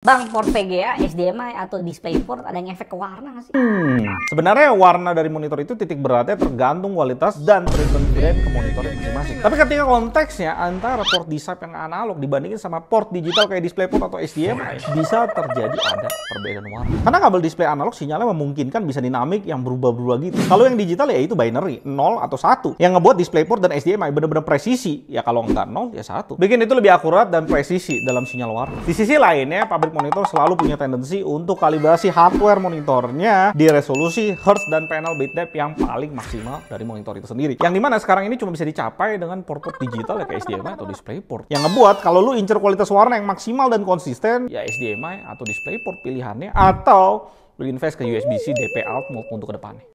Bang, port VGA, HDMI, atau display port ada yang efek ke warna nggak sih? Hmm, sebenarnya warna dari monitor itu titik beratnya tergantung kualitas dan treatment brand ke monitor yang masing-masing. Tapi ketika konteksnya antara port DISAP yang analog dibandingin sama port digital kayak display port atau HDMI, bisa terjadi ada perbedaan warna. Karena kabel display analog sinyalnya memungkinkan bisa dinamik yang berubah-berubah gitu. Kalau yang digital ya itu binary, 0 atau 1. Yang ngebuat display port dan HDMI ya benar-benar presisi. Ya kalau nggak 0 ya 1. Bikin itu lebih akurat dan presisi dalam sinyal warna. Di sisi lainnya, pabrik Monitor selalu punya tendensi untuk kalibrasi hardware monitornya di resolusi hertz dan panel bitmap yang paling maksimal dari monitor itu sendiri. Yang dimana sekarang ini cuma bisa dicapai dengan port-port digital ya kayak HDMI atau DisplayPort. Yang ngebuat kalau lu incer kualitas warna yang maksimal dan konsisten ya HDMI atau DisplayPort pilihannya atau lu invest ke USB-C DP out mode untuk kedepannya.